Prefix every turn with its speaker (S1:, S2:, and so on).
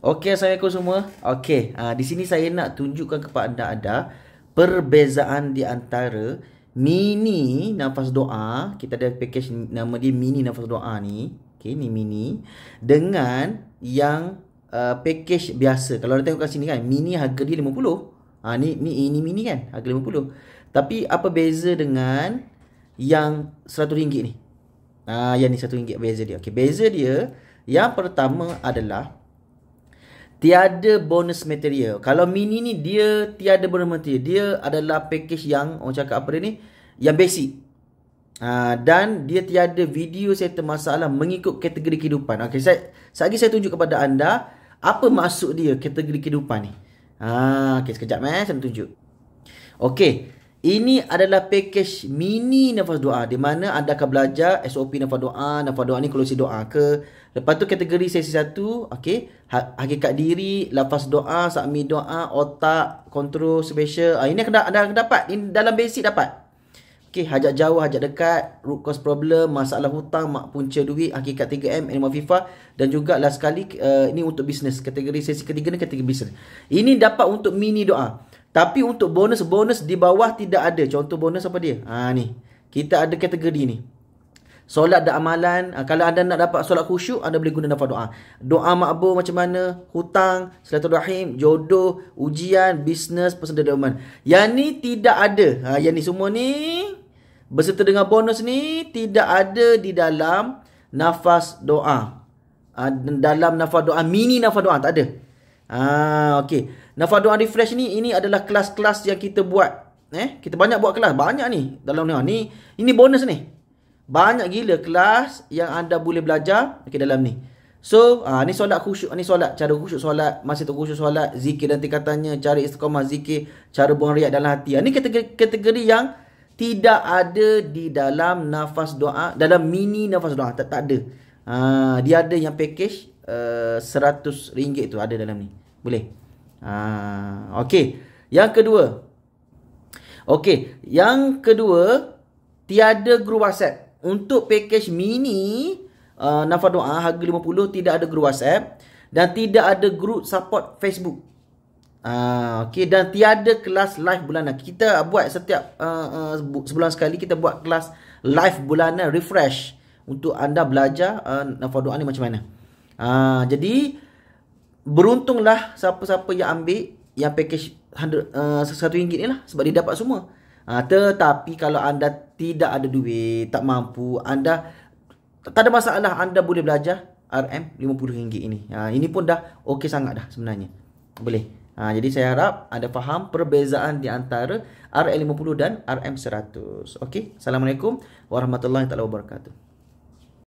S1: Okey, Assalamualaikum semua. Okey, uh, di sini saya nak tunjukkan kepada anda ada perbezaan di antara mini nafas doa. Kita ada package nama dia mini nafas doa ni. Okey, ni mini. Dengan yang uh, package biasa. Kalau anda tengok kat sini kan, mini harga dia RM50. Ha, ah, ni, ni, ini mini kan, harga RM50. Tapi apa beza dengan yang RM100 ni? Ah, yang ni RM1 beza dia. Okey, beza dia yang pertama adalah tiada bonus material. Kalau mini ni dia tiada bonus material. Dia adalah package yang orang cakap apa dia ni? Yang basic. Uh, dan dia tiada video saya termasalah mengikut kategori kehidupan. Okey, saya sagi saya tunjuk kepada anda apa maksud dia kategori kehidupan ni. Ha, uh, okey sekejap eh saya tunjuk. Okey, ini adalah package mini nafas doa di mana anda akan belajar SOP nafas doa, nafas doa ni kolusi doa ke. Lepas tu kategori sesi 1, okey, ha, hakikat diri, nafas doa, sakmi doa, otak, kontrol special. Ah ini anda akan dapat, ini dalam basic dapat. okay hajat jauh, hajat dekat, root cause problem, masalah hutang, mak punca duit, hakikat 3M, animal FIFA dan juga last kali uh, eh, ini untuk bisnes. Kategori sesi ketiga ni kategori bisnes. Ini dapat untuk mini doa. Tapi untuk bonus-bonus di bawah tidak ada. Contoh bonus apa dia? Ha ni. Kita ada kategori ni. Solat dan amalan. Ha, kalau anda nak dapat solat khusyuk, anda boleh guna nafas doa. Doa makbul macam mana? Hutang, selatul rahim, jodoh, ujian, bisnes, person development. Yang ni tidak ada. Ha, yang ni semua ni, berserta dengan bonus ni, tidak ada di dalam nafas doa. Ha, dalam nafas doa, mini nafas doa. Tak ada. Ah okey. Nafa doa refresh ni ini adalah kelas-kelas yang kita buat. Eh, kita banyak buat kelas. Banyak ni dalam ni. Ni ini bonus ni. Banyak gila kelas yang anda boleh belajar okay, dalam ni. So, ah ni solat khusyuk, ni solat, cara khusyuk solat, masih tu khusyuk solat, zikir dan tingkatannya, cara istiqamah zikir, cara buang riak dalam hati. Ini ah, kategori, kategori yang tidak ada di dalam nafas doa, dalam mini nafas doa, tak, tak ada. Ah, dia ada yang package uh, eh, RM100 tu ada dalam ni. Boleh. Ha, okey. Yang kedua. Okey, yang kedua tiada grup WhatsApp. Untuk package mini uh, Nafar Doa harga 50 tidak ada grup WhatsApp dan tidak ada grup support Facebook. Ha, okey dan tiada kelas live bulanan. Kita buat setiap uh, uh, sebulan sekali kita buat kelas live bulanan refresh untuk anda belajar uh, Nafar Doa ni macam mana. Ha, jadi beruntunglah siapa-siapa yang ambil yang package 100 uh, ni lah sebab dia dapat semua. Ha, tetapi kalau anda tidak ada duit, tak mampu, anda tak ada masalah anda boleh belajar RM50 ini. Ha, ini pun dah okey sangat dah sebenarnya. Boleh. Ha, jadi saya harap anda faham perbezaan di antara RM50 dan RM100. Okey. Assalamualaikum warahmatullahi taala wabarakatuh.